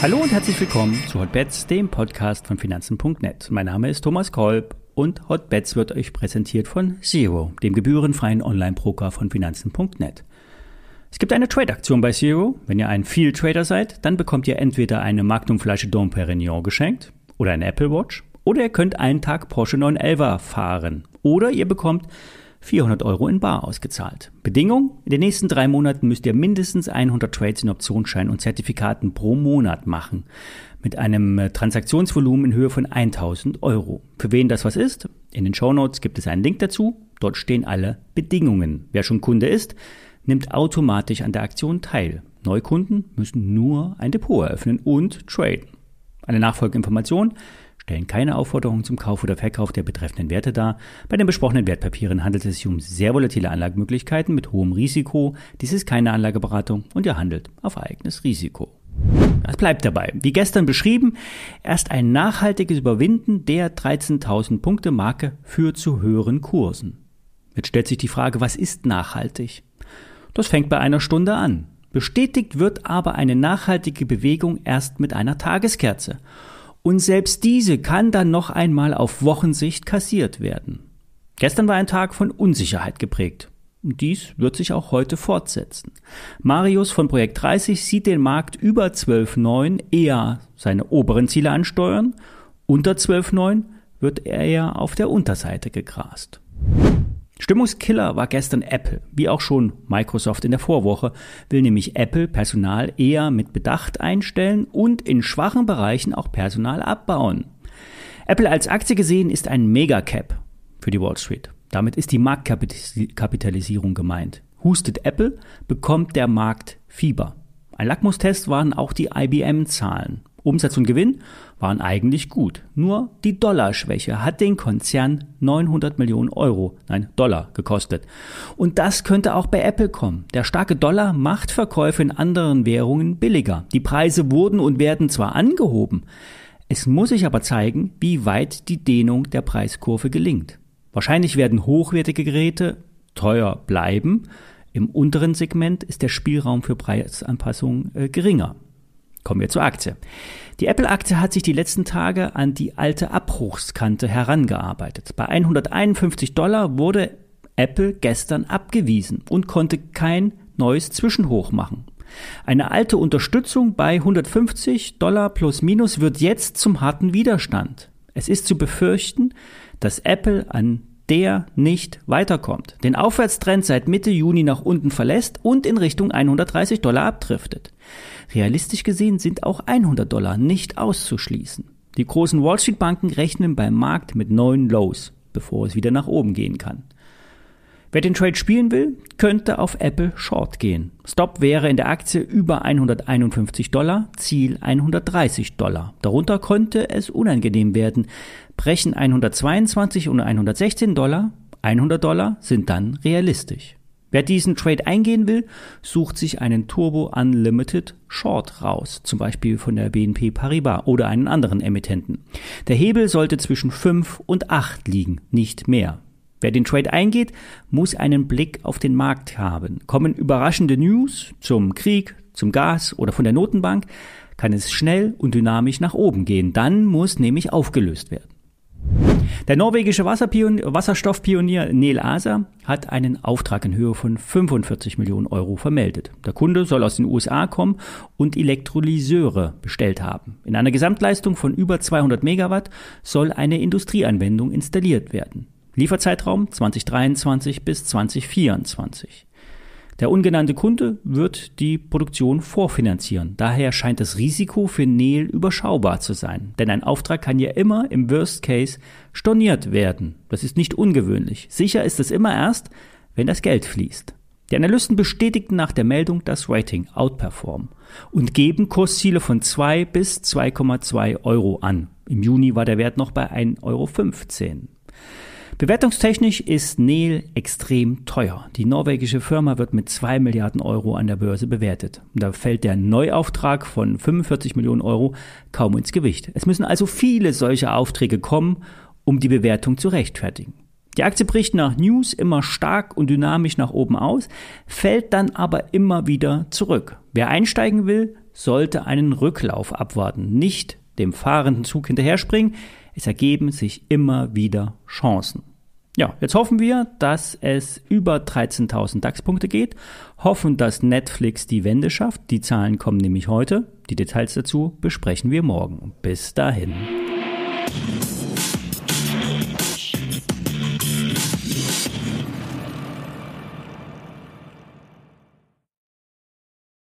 Hallo und herzlich willkommen zu Hotbets, dem Podcast von Finanzen.net. Mein Name ist Thomas Kolb und Hotbets wird euch präsentiert von Zero, dem gebührenfreien Online-Broker von Finanzen.net. Es gibt eine Trade-Aktion bei Zero. Wenn ihr ein Field-Trader seid, dann bekommt ihr entweder eine Magnumflasche Dom Perignon geschenkt oder eine Apple Watch oder ihr könnt einen Tag Porsche 911 fahren oder ihr bekommt 400 Euro in Bar ausgezahlt. Bedingung? In den nächsten drei Monaten müsst ihr mindestens 100 Trades in Optionsscheinen und Zertifikaten pro Monat machen. Mit einem äh, Transaktionsvolumen in Höhe von 1000 Euro. Für wen das was ist? In den Show Notes gibt es einen Link dazu. Dort stehen alle Bedingungen. Wer schon Kunde ist, nimmt automatisch an der Aktion teil. Neukunden müssen nur ein Depot eröffnen und traden. Eine Nachfolgeinformation stellen keine Aufforderung zum Kauf oder Verkauf der betreffenden Werte dar. Bei den besprochenen Wertpapieren handelt es sich um sehr volatile Anlagemöglichkeiten mit hohem Risiko. Dies ist keine Anlageberatung und ihr handelt auf eigenes Risiko. Es bleibt dabei, wie gestern beschrieben, erst ein nachhaltiges Überwinden der 13.000 Punkte Marke führt zu höheren Kursen. Jetzt stellt sich die Frage, was ist nachhaltig? Das fängt bei einer Stunde an. Bestätigt wird aber eine nachhaltige Bewegung erst mit einer Tageskerze. Und selbst diese kann dann noch einmal auf Wochensicht kassiert werden. Gestern war ein Tag von Unsicherheit geprägt. Dies wird sich auch heute fortsetzen. Marius von Projekt 30 sieht den Markt über 12.9 eher seine oberen Ziele ansteuern, unter 12.9 wird er eher auf der Unterseite gegrast. Stimmungskiller war gestern Apple, wie auch schon Microsoft in der Vorwoche, will nämlich Apple Personal eher mit Bedacht einstellen und in schwachen Bereichen auch Personal abbauen. Apple als Aktie gesehen ist ein Megacap für die Wall Street. Damit ist die Marktkapitalisierung gemeint. Hustet Apple, bekommt der Markt Fieber. Ein Lackmustest waren auch die IBM-Zahlen. Umsatz und Gewinn waren eigentlich gut. Nur die Dollarschwäche hat den Konzern 900 Millionen Euro, nein, Dollar gekostet. Und das könnte auch bei Apple kommen. Der starke Dollar macht Verkäufe in anderen Währungen billiger. Die Preise wurden und werden zwar angehoben, es muss sich aber zeigen, wie weit die Dehnung der Preiskurve gelingt. Wahrscheinlich werden hochwertige Geräte teuer bleiben. Im unteren Segment ist der Spielraum für Preisanpassungen äh, geringer. Kommen wir zur Aktie. Die Apple-Aktie hat sich die letzten Tage an die alte Abbruchskante herangearbeitet. Bei 151 Dollar wurde Apple gestern abgewiesen und konnte kein neues Zwischenhoch machen. Eine alte Unterstützung bei 150 Dollar plus minus wird jetzt zum harten Widerstand. Es ist zu befürchten, dass Apple an der nicht weiterkommt, den Aufwärtstrend seit Mitte Juni nach unten verlässt und in Richtung 130 Dollar abdriftet. Realistisch gesehen sind auch 100 Dollar nicht auszuschließen. Die großen Wall Street Banken rechnen beim Markt mit neuen Lows, bevor es wieder nach oben gehen kann. Wer den Trade spielen will, könnte auf Apple Short gehen. Stop wäre in der Aktie über 151 Dollar, Ziel 130 Dollar. Darunter könnte es unangenehm werden. Brechen 122 und 116 Dollar, 100 Dollar sind dann realistisch. Wer diesen Trade eingehen will, sucht sich einen Turbo Unlimited Short raus, zum Beispiel von der BNP Paribas oder einen anderen Emittenten. Der Hebel sollte zwischen 5 und 8 liegen, nicht mehr. Wer den Trade eingeht, muss einen Blick auf den Markt haben. Kommen überraschende News zum Krieg, zum Gas oder von der Notenbank, kann es schnell und dynamisch nach oben gehen. Dann muss nämlich aufgelöst werden. Der norwegische Wasserstoffpionier Neil Asa hat einen Auftrag in Höhe von 45 Millionen Euro vermeldet. Der Kunde soll aus den USA kommen und Elektrolyseure bestellt haben. In einer Gesamtleistung von über 200 Megawatt soll eine Industrieanwendung installiert werden. Lieferzeitraum 2023 bis 2024. Der ungenannte Kunde wird die Produktion vorfinanzieren. Daher scheint das Risiko für Neil überschaubar zu sein. Denn ein Auftrag kann ja immer im Worst Case storniert werden. Das ist nicht ungewöhnlich. Sicher ist es immer erst, wenn das Geld fließt. Die Analysten bestätigten nach der Meldung das Rating Outperform und geben Kursziele von 2 bis 2,2 Euro an. Im Juni war der Wert noch bei 1,15 Euro. Bewertungstechnisch ist Nel extrem teuer. Die norwegische Firma wird mit 2 Milliarden Euro an der Börse bewertet. Da fällt der Neuauftrag von 45 Millionen Euro kaum ins Gewicht. Es müssen also viele solche Aufträge kommen, um die Bewertung zu rechtfertigen. Die Aktie bricht nach News immer stark und dynamisch nach oben aus, fällt dann aber immer wieder zurück. Wer einsteigen will, sollte einen Rücklauf abwarten, nicht dem fahrenden Zug hinterherspringen. Es ergeben sich immer wieder Chancen. Ja, jetzt hoffen wir, dass es über 13.000 DAX-Punkte geht, hoffen, dass Netflix die Wende schafft. Die Zahlen kommen nämlich heute. Die Details dazu besprechen wir morgen. Bis dahin.